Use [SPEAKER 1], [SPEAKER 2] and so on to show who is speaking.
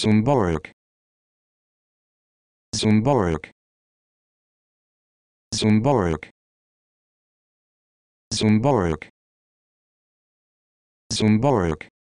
[SPEAKER 1] Zumborg. Zumborg. Zumborg. Zumborg. Zumborg.